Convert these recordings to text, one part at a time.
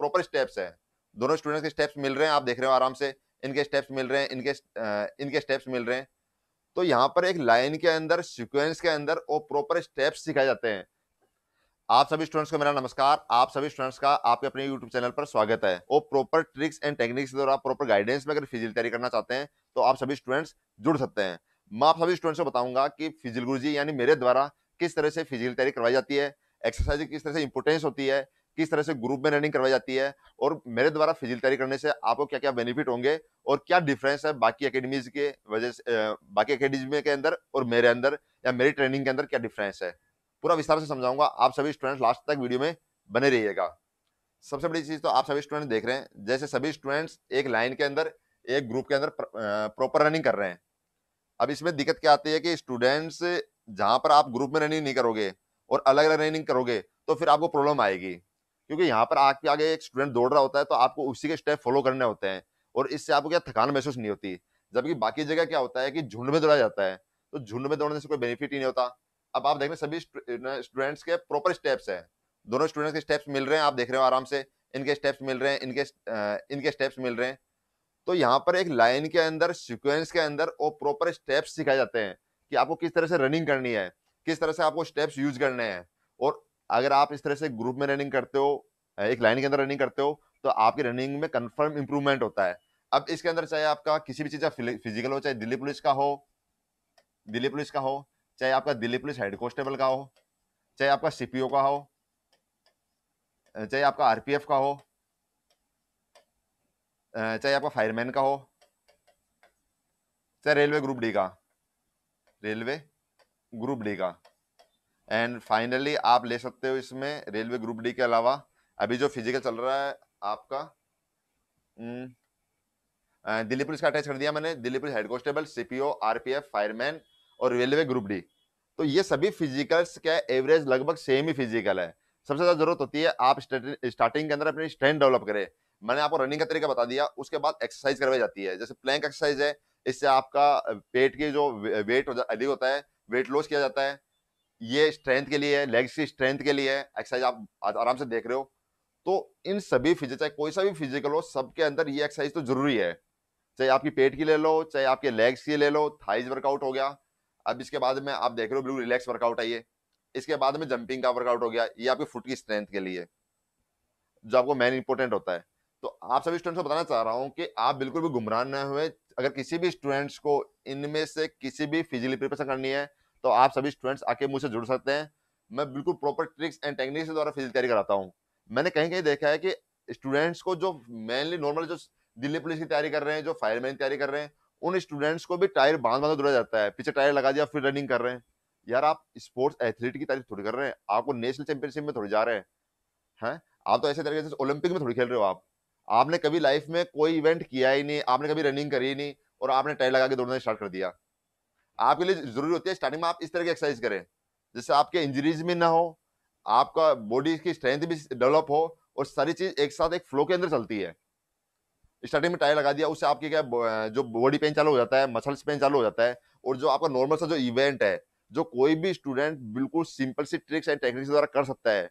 proper steps है दोनों students के स्टेप्स मिल रहे हैं आप देख रहे हो आराम से इनके स्टेप्स मिल रहे हैं इनके इनके स्टेप्स मिल रहे हैं तो यहाँ पर एक लाइन के अंदर सिक्वेंस के अंदर वो प्रॉपर स्टेप्स सिखाए जाते हैं आप सभी स्टूडेंट्स को मेरा नमस्कार आप सभी स्टूडेंट्स का आपके अपने यूट्यूब चैनल पर स्वागत है वो प्रॉपर ट्रिक्स एंड टेक्निक्स के द्वारा प्रॉपर गाइडेंस में अगर फिजिकल तैयारी करना चाहते हैं तो आप सभी स्टूडेंट्स जुड़ सकते हैं मैं आप सभी स्टूडेंट्स को बताऊंगा कि फिजिकल गुरु यानी मेरे द्वारा किस तरह से फिजिकल तैयारी करवाई जाती है एक्सरसाइज किस तरह से इंपोर्टेंस होती है किस तरह से ग्रुप में रनिंग करवाई जाती है और मेरे द्वारा फिजिकल तैयारी करने से आपको क्या क्या बेनिफिट होंगे और क्या डिफरेंस है बाकी अकेडमीज के वजह से बाकी अकेडमी के अंदर और मेरे अंदर या मेरी ट्रेनिंग के अंदर क्या डिफरेंस है पूरा विस्तार से समझाऊंगा आप सभी स्टूडेंट लास्ट तक वीडियो में बने रहिएगा सबसे बड़ी चीज़ तो आप सभी स्टूडेंट देख रहे हैं जैसे सभी स्टूडेंट्स एक लाइन के अंदर एक ग्रुप के अंदर प्रॉपर रनिंग कर रहे हैं अब इसमें दिक्कत क्या आती है कि स्टूडेंट्स जहां पर आप ग्रुप में रनिंग नहीं करोगे और अलग अलग रनिंग करोगे तो फिर आपको प्रॉब्लम आएगी क्योंकि यहाँ पर आके आगे एक स्टूडेंट दौड़ रहा होता है तो आपको उसी के स्टेप फॉलो करने होते हैं और इससे आपको क्या थकान महसूस नहीं होती जबकि बाकी जगह क्या होता है कि झुंड में दौड़ा जाता है तो झुंड में दौड़ने से कोई बेनिफिट ही नहीं होता अब आप देख रहे सभी स्टूडेंट्स के प्रॉपर स्टेप्स हैं दोनों स्टूडेंट्स के स्टेप्स मिल रहे हैं आप देख रहे हो आराम से इनके स्टेप्स मिल रहे हैं इनके इनके स्टेप्स मिल रहे हैं तो यहाँ पर एक लाइन के अंदर सिक्वेंस के अंदर और प्रॉपर स्टेप्स सिखाए जाते हैं कि आपको किस तरह से रनिंग करनी है किस तरह से आपको स्टेप्स यूज करने हैं अगर आप इस तरह से ग्रुप में रनिंग करते हो एक लाइन के अंदर रनिंग करते हो तो आपकी रनिंग में कन्फर्म इंप्रूवमेंट होता है अब इसके अंदर चाहे आपका किसी भी चीज़ का फिजिकल हो चाहे दिल्ली पुलिस का हो दिल्ली पुलिस का हो चाहे आपका दिल्ली पुलिस हेड कॉन्स्टेबल का हो चाहे आपका सीपीओ का हो चाहे आपका आरपीएफ का हो चाहे आपका फायरमैन का हो चाहे रेलवे ग्रुप डी का रेलवे ग्रुप डी का एंड फाइनली आप ले सकते हो इसमें रेलवे ग्रुप डी के अलावा अभी जो फिजिकल चल रहा है आपका हम्म, दिल्ली पुलिस का अटैच कर दिया मैंने Delhi police head constable CPO RPF fireman और रेलवे ग्रुप डी तो ये सभी फिजिकल्स का एवरेज लगभग सेम ही फिजिकल है सबसे ज्यादा जरूरत होती है आप स्टार्टिंग के अंदर अपनी स्ट्रेंथ डेवलप करें मैंने आपको रनिंग का तरीका बता दिया उसके बाद एक्सरसाइज करवाई जाती है जैसे प्लैंक एक्सरसाइज है इससे आपका पेट की जो वेट अधिक होता है वेट लॉस किया जाता है ये स्ट्रेंथ के लिए है लेग्स की स्ट्रेंथ के लिए है एक्सरसाइज आप आराम से देख रहे हो तो इन सभी फिजिक चाहे कोई सा भी फिजिकल हो सबके अंदर ये एक्सरसाइज तो जरूरी है चाहे आपकी पेट की ले लो चाहे आपके लेग्स की ले लो थाइज वर्कआउट हो गया अब इसके बाद में आप देख रहे हो बिल्कुल रिलैक्स वर्कआउट है ये इसके बाद में जंपिंग का वर्कआउट हो गया ये आपकी फुट की स्ट्रेंथ के लिए जो आपको मेन इंपॉर्टेंट होता है तो आप सभी स्टूडेंट्स को बताना चाह रहा हूँ कि आप बिल्कुल भी गुमराह ना हुए अगर किसी भी स्टूडेंट्स को इनमें से किसी भी फिजिकली प्रिपरेशन करनी है तो आप सभी स्टूडेंट्स आके मुझसे जुड़ सकते हैं मैं बिल्कुल प्रॉपर ट्रिक्स एंड टेक्निक्स के द्वारा फिजिकल तैयारी कराता हूँ मैंने कहीं कहीं देखा है कि स्टूडेंट्स को जो मेनली नॉर्मल जो दिल्ली पुलिस की तैयारी कर रहे हैं जो फायरमैन की तैयारी कर रहे हैं उन स्टूडेंट्स को भी टायर बांध बांध दौड़ा जाता है पीछे टायर लगा दिया फिर रनिंग कर रहे हैं यार आप स्पोर्ट्स एथलीट की तारीफ थोड़ी कर रहे हैं आपको नेशनल चैंपियनशिप में थोड़ी जा रहे हैं हैं आप तो ऐसे तरीके से ओलंपिक में थोड़ी खेल रहे हो आप आपने कभी लाइफ में कोई इवेंट किया ही नहीं आपने कभी रनिंग करी ही नहीं और आपने टायर लगा के दौड़ना स्टार्ट कर दिया आपके लिए जरूरी होती है स्टार्टिंग में आप इस तरह की एक्सरसाइज करें जिससे आपके इंजरीज भी ना हो आपका बॉडी की स्ट्रेंथ भी डेवलप हो और सारी चीज एक साथ एक फ्लो के अंदर चलती है स्टार्टिंग में टायर लगा दिया उससे आपके क्या जो बॉडी पेन चालू हो जाता है मसल्स पेन चालू हो जाता है और जो आपका नॉर्मल सा जो इवेंट है जो कोई भी स्टूडेंट बिल्कुल सिंपल सी ट्रिक्स एंड टेक्निक्स द्वारा कर सकता है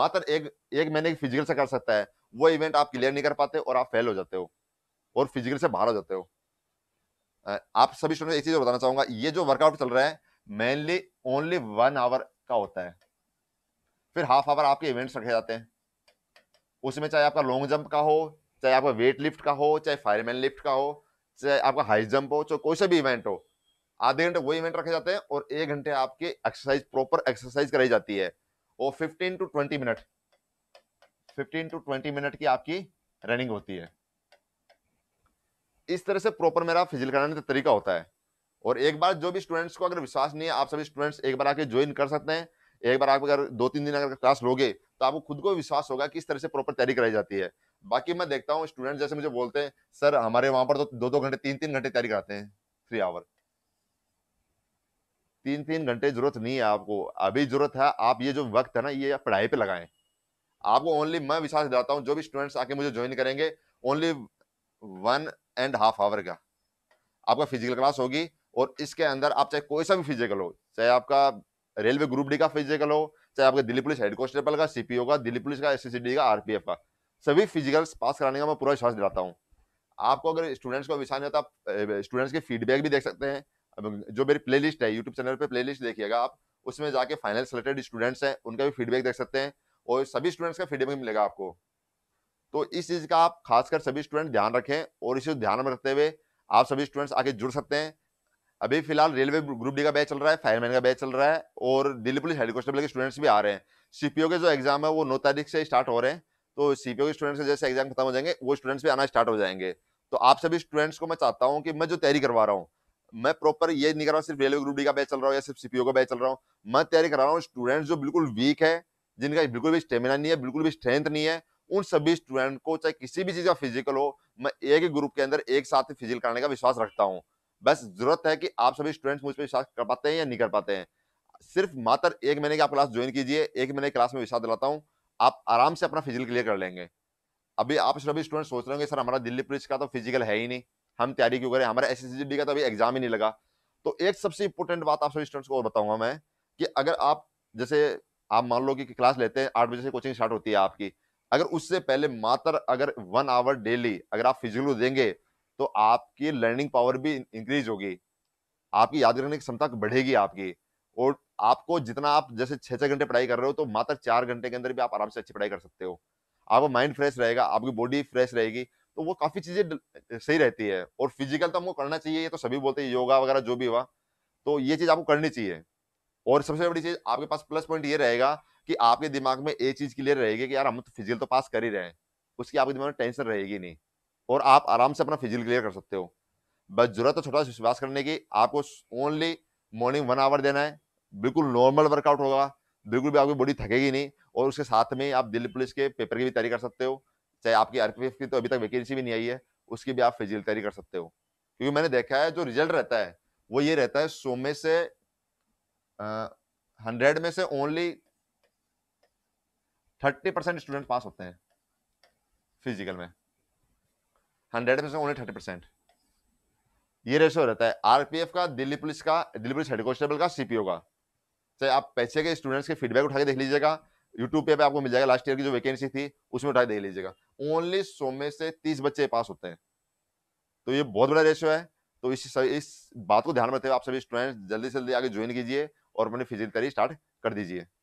मात्र एक एक महीने की फिजिकल से कर सकता है वो इवेंट आप क्लियर नहीं कर पाते और आप फेल हो जाते हो और फिजिकल से बाहर हो जाते हो आप सभी स्टूडेंट एक चीज बताना चाहूंगा ये जो वर्कआउट चल रहा है मेनली ओनली वन आवर का होता है फिर हाफ आवर आपके इवेंट्स रखे जाते हैं उसमें चाहे आपका लॉन्ग जंप का हो चाहे आपका वेट लिफ्ट का हो चाहे फायरमैन लिफ्ट का हो चाहे आपका हाई जंप हो चाहे कोई सा भी इवेंट हो आधे घंटे वो इवेंट रखे जाते हैं और एक घंटे आपकी एक्सरसाइज प्रॉपर एक्सरसाइज कराई जाती है और 15 टू 20 मिनट 15 टू 20 मिनट की आपकी रनिंग होती है इस तरह से प्रॉपर मेरा फिजिकल कराने का तरीका होता है और एक बार जो भी स्टूडेंट्स को अगर विश्वास नहीं है आप सभी स्टूडेंट्स एक बार आके ज्वाइन कर सकते हैं एक बार आप अगर दो तीन दिन अगर क्लास लोगे तो आपको खुद को विश्वास होगा कि इस तरह से प्रॉपर तैयारी कराई जाती है बाकी मैं देखता हूँ स्टूडेंट जैसे मुझे बोलते हैं सर हमारे वहां पर तो दो दो घंटे तीन तीन घंटे तैयारी कराते हैं थ्री आवर तीन तीन घंटे जरूरत नहीं है आपको अभी जरूरत है आप ये जो वक्त है ना ये पढ़ाई पे लगाएं आपको ओनली मैं विश्वास दिलाता हूँ जो भी स्टूडेंट्स आके मुझे ज्वाइन करेंगे only one and half hour का आपका फिजिकल क्लास होगी और इसके अंदर आप चाहे कोई सा भी फिजिकल हो चाहे आपका रेलवे ग्रुप डी का फिजिकल हो चाहे आपका दिल्ली पुलिस हेड कॉन्स्टेबल का सीपीओ का दिल्ली पुलिस का एसएसडी का आरपीएफ का सभी फिजिकल्स पास कराने का मैं पूरा विश्वास दिलाता हूँ आपको अगर स्टूडेंट्स को विशा नहीं होता आप स्टूडेंट्स के फीडबैक भी देख सकते हैं जो मेरी प्लेलिस्ट है यूट्यूब चैनल पर प्लेलिस्ट देखिएगा आप उसमें जाके फाइनल सेलेक्टेड स्टूडेंट्स हैं उनका भी फीडबैक देख सकते हैं और सभी स्टूडेंट्स का फीडबैक मिलेगा आपको तो इस चीज़ का आप खासकर सभी स्टूडेंट ध्यान रखें और इसे ध्यान में रखते हुए आप सभी स्टूडेंट्स आगे जुड़ सकते हैं अभी फिलहाल रेलवे ग्रुप डी का बैच चल रहा है फायरमैन का बैच चल रहा है और दिल्ली पुलिस हेड कॉन्स्टेबल के स्टूडेंट्स भी आ रहे हैं सीपीओ के जो एग्जाम है वो नौ तारीख से स्टार्ट हो रहे हैं तो सीपीओ के स्टूडेंट्स जैसे एग्जाम खत्म हो जाएंगे वो स्टूडेंट्स भी आना स्टार्ट हो जाएंगे तो आप सभी स्टूडेंट्स को मैं चाहता हूँ कि मैं जो तैयारी करवा रहा हूँ मैं प्रॉपर ये नहीं कर रहा हूँ सिर्फ रेलवे ग्रुप डी का बैच चल रहा हूँ या सिर्फ सीपीओ का बैच चल रहा हूँ मैं तैयारी करा रहा हूँ स्टूडेंट्स जो बिल्कुल वीक है जिनका बिल्कुल भी स्टेमिना नहीं है बिल्कुल भी स्ट्रेंथ नहीं है उन सभी स्टूडेंट को चाहे किसी भी चीज़ का फिजिकल हो मैं एक ही ग्रुप के अंदर एक साथ ही फिजिकल कराने का विश्वास रखता हूँ बस जरूरत है कि आप सभी स्टूडेंट्स मुझ पर विश्वास कर पाते हैं या नहीं कर पाते हैं सिर्फ मात्र एक महीने की आप क्लास ज्वाइन कीजिए एक महीने क्लास में विश्वास दिलाता हूँ आप आराम से अपना फिजिकल क्लियर कर लेंगे अभी आप सभी स्टूडेंट सोच रहे होंगे सर हमारा दिल्ली पुलिस का तो फिजिकल है ही नहीं हम तैयारी क्यों करें हमारा एस का तो अभी एग्जाम ही नहीं लगा तो एक सबसे इंपॉर्टेंट बात आप सभी स्टूडेंट्स को और बताऊंगा मैं कि अगर आप जैसे आप मान लो कि क्लास लेते हैं आठ बजे से कोचिंग स्टार्ट होती है आपकी अगर उससे पहले मात्र अगर वन आवर डेली अगर आप फिजिकल देंगे तो आपकी लर्निंग पावर भी इंक्रीज होगी आपकी याद रखने की क्षमता बढ़ेगी आपकी और आपको जितना आप जैसे छः छः घंटे पढ़ाई कर रहे हो तो मात्र चार घंटे के अंदर भी आप आराम से अच्छी पढ़ाई कर सकते हो आपका माइंड फ्रेश रहेगा आपकी बॉडी फ्रेश रहेगी तो वो काफ़ी चीज़ें सही रहती है और फिजिकल तो हमको करना चाहिए ये तो सभी बोलते हैं योगा वगैरह जो भी हुआ तो ये चीज़ आपको करनी चाहिए और सबसे बड़ी चीज़ आपके पास प्लस पॉइंट ये रहेगा कि आपके दिमाग में ये चीज क्लियर रहेगी कि यार हम तो फिजिकल तो पास कर ही रहे हैं उसकी आपके दिमाग में टेंशन रहेगी नहीं और आप आराम से अपना फिजिकल क्लियर कर सकते हो बस जरूरत है छोटा विश्वास करने की आपको ओनली मॉर्निंग वन आवर देना है बिल्कुल नॉर्मल वर्कआउट होगा बिल्कुल भी आपकी बॉडी थकेगी नहीं और उसके साथ में आप दिल्ली पुलिस के पेपर की भी तैयारी कर सकते हो चाहे आपकी आरपीएफ की तो अभी तक वैकेंसी भी नहीं आई है उसकी भी आप फिजिकल तैयारी कर सकते हो क्योंकि मैंने देखा है जो रिजल्ट रहता है वो ये रहता है सो में से हंड्रेड में से ओनली थर्टी परसेंट स्टूडेंट पास होते हैं फिजिकल में hundred percent only thirty percent ये रेशो रहता है आरपीएफ का दिल्ली पुलिस का दिल्ली पुलिस हेड कॉन्स्टेबल का सीपीओ का चाहे आप पैसे के स्टूडेंट्स के फीडबैक उठा के देख लीजिएगा यूट्यूब पे आपको मिल जाएगा लास्ट ईयर की जो वैकेंसी थी उसमें उठा के देख लीजिएगा ओनली सो में से तीस बच्चे पास होते हैं तो ये बहुत बड़ा रेशो है तो इस सभी इस बात को ध्यान में रखते हुए आप सभी स्टूडेंट्स जल्दी से जल्दी आगे ज्वाइन कीजिए और अपनी फिजिकल तैयारी स्टार्ट कर दीजिए